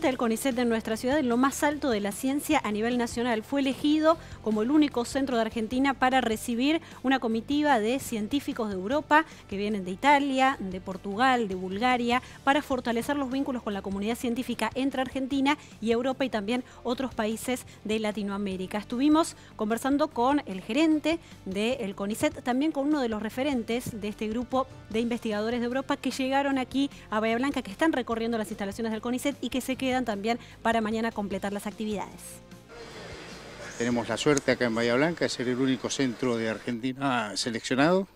del CONICET de nuestra ciudad, es lo más alto de la ciencia a nivel nacional. Fue elegido como el único centro de Argentina para recibir una comitiva de científicos de Europa que vienen de Italia, de Portugal, de Bulgaria, para fortalecer los vínculos con la comunidad científica entre Argentina y Europa y también otros países de Latinoamérica. Estuvimos conversando con el gerente del CONICET, también con uno de los referentes de este grupo de investigadores de Europa que llegaron aquí a Bahía Blanca, que están recorriendo las instalaciones del CONICET y que se que quedan también para mañana completar las actividades. Tenemos la suerte acá en Bahía Blanca de ser el único centro de Argentina seleccionado.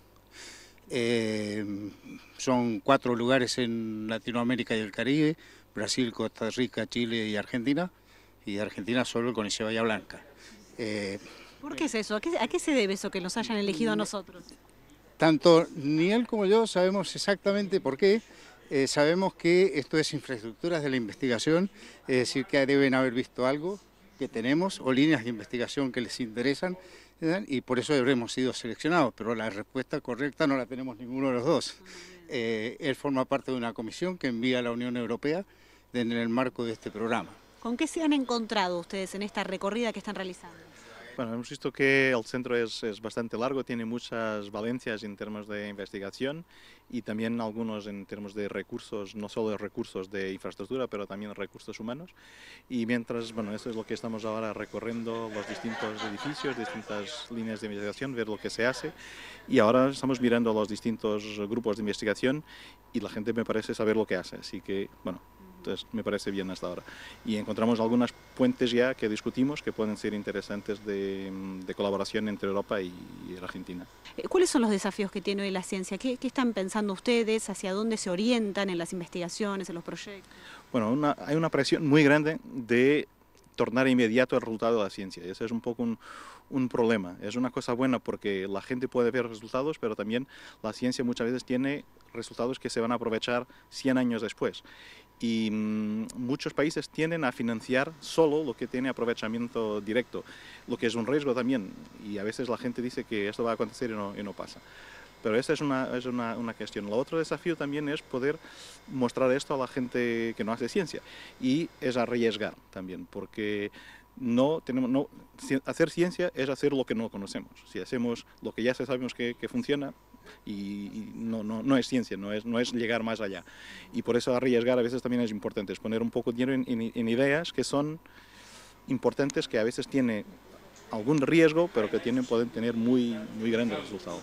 Eh, son cuatro lugares en Latinoamérica y el Caribe, Brasil, Costa Rica, Chile y Argentina, y Argentina solo con ese Bahía Blanca. Eh, ¿Por qué es eso? ¿A qué, ¿A qué, se debe eso que nos hayan elegido a nosotros? Tanto ni él como yo sabemos exactamente por qué, eh, sabemos que esto es infraestructuras de la investigación, es decir, que deben haber visto algo que tenemos o líneas de investigación que les interesan y por eso habremos sido seleccionados, pero la respuesta correcta no la tenemos ninguno de los dos. Eh, él forma parte de una comisión que envía a la Unión Europea en el marco de este programa. ¿Con qué se han encontrado ustedes en esta recorrida que están realizando? Bueno, hemos visto que el centro es, es, bastante largo, tiene muchas valencias en términos de investigación y también algunos en términos de recursos, no solo de recursos de infraestructura, pero también recursos humanos. Y mientras, bueno, eso es lo que estamos ahora recorriendo los distintos edificios, distintas líneas de investigación, ver lo que se hace. Y ahora estamos mirando a los distintos grupos de investigación y la gente me parece saber lo que hace. Así que, bueno, me parece bien hasta ahora. Y encontramos algunas puentes ya que discutimos que pueden ser interesantes de, mm, colaboración entre Europa y, Argentina. Eh, ¿Cuáles son los desafíos que tiene hoy la ciencia? ¿Qué, están pensando ustedes? ¿Hacia dónde se orientan en las investigaciones, en los proyectos? Bueno, hay una presión muy grande de tornar inmediato el resultado de la ciencia. Ese es un poco un, un, problema. Es una cosa buena porque la gente puede ver resultados, pero también la ciencia muchas veces tiene resultados que se van a aprovechar 100 años después y mm, muchos países tienden a financiar solo lo que tiene aprovechamiento directo, lo que es un riesgo también. Y a veces la gente dice que esto va a acontecer y no, pasa. Pero esa es, una, es una, una, cuestión. El otro desafío también es poder mostrar esto a la gente que no hace ciencia y es arriesgar también, porque no tenemos, no, hacer ciencia es hacer lo que no conocemos. Si hacemos lo que ya sabemos que, que funciona, y, no, no, no, es ciencia, no es, no es llegar más allá. Y por eso arriesgar a veces también es importante, es poner un poco de dinero en, ideas que son importantes, que a veces tienen algún riesgo, pero que tienen, pueden tener muy, muy grandes resultados.